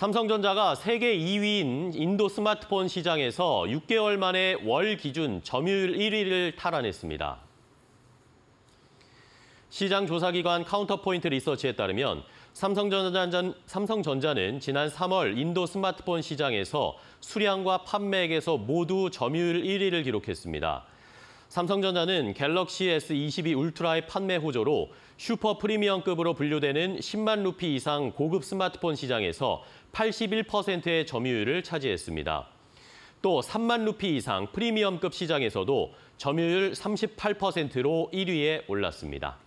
삼성전자가 세계 2위인 인도 스마트폰 시장에서 6개월 만에 월 기준 점유율 1위를 탈환했습니다. 시장 조사기관 카운터포인트 리서치에 따르면 삼성전자는, 삼성전자는 지난 3월 인도 스마트폰 시장에서 수량과 판매액에서 모두 점유율 1위를 기록했습니다. 삼성전자는 갤럭시 S22 울트라의 판매 호조로 슈퍼 프리미엄급으로 분류되는 10만 루피 이상 고급 스마트폰 시장에서 81%의 점유율을 차지했습니다. 또 3만 루피 이상 프리미엄급 시장에서도 점유율 38%로 1위에 올랐습니다.